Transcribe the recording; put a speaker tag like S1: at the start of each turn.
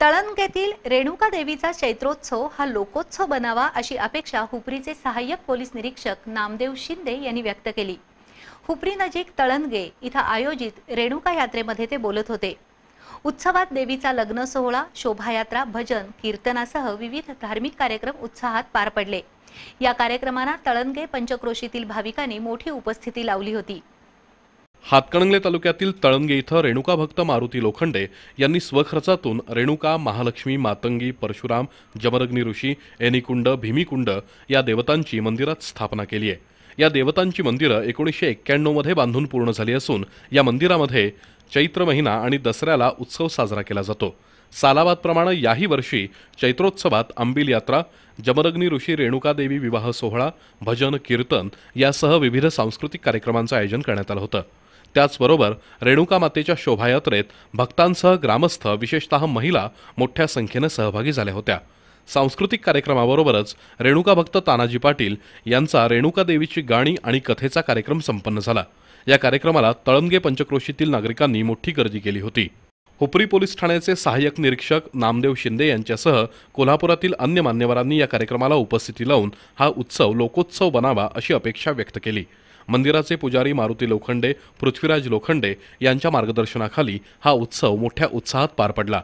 S1: तळणगेतील रेणुका देवीचा चैत्रोत्सव हा लोकोत्सव बनावा अशी अपेक्षा हुपरीचे सहाय्यक पोलीस निरीक्षक नामदेव शिंदे यांनी व्यक्त केली हुपरी नजीक तळणगे इथं आयोजित रेणुका यात्रेमध्ये ते बोलत होते उत्सवात देवीचा लग्न सोहळा शोभायात्रा भजन कीर्तनासह विविध धार्मिक कार्यक्रम उत्साहात पार पडले या कार्यक्रमांना तळणगे पंचक्रोशीतील भाविकांनी मोठी उपस्थिती लावली होती
S2: हातकणंगले तालुक्यातील तळंगे इथं रेणुका भक्त मारुती लोखंडे यांनी स्वखर्चातून रेणुका महालक्ष्मी मातंगी परशुराम जमरग्नी ऋषी एनिकुंड भीमिकुंड या देवतांची मंदिरात स्थापना केली आहे या देवतांची मंदिरं एकोणीसशे एक्क्याण्णवमध्ये बांधून पूर्ण झाली असून या मंदिरामध्ये चैत्र महिना आणि दसऱ्याला उत्सव साजरा केला जातो सालाबादप्रमाणे याही वर्षी चैत्रोत्सवात आंबिल यात्रा जमरग्नी ऋषी रेणुकादेवी विवाह सोहळा भजन कीर्तन यासह विविध सांस्कृतिक कार्यक्रमांचं आयोजन करण्यात आलं होतं त्याचबरोबर रेणुका मातेच्या शोभायात्रेत भक्तांसह ग्रामस्थ विशेषतः महिला मोठ्या संख्येनं सहभागी झाल्या होत्या सांस्कृतिक कार्यक्रमाबरोबरच रेणुका भक्त तानाजी पाटील यांचा रेणुका देवीची गाणी आणि कथेचा कार्यक्रम संपन्न झाला या कार्यक्रमाला तळंगे पंचक्रोशीतील नागरिकांनी मोठी गर्दी केली होती हुपरी पोलीस ठाण्याचे सहाय्यक निरीक्षक नामदेव शिंदे यांच्यासह कोल्हापुरातील अन्य मान्यवरांनी या कार्यक्रमाला उपस्थिती लावून हा उत्सव लोकोत्सव बनावा अशी अपेक्षा व्यक्त केली मंदिराचे पुजारी मारुती लोखंडे पृथ्वीराज लोखंडे यांच्या मार्गदर्शनाखाली हा उत्सव मोठ्या उत्साहात पार पडला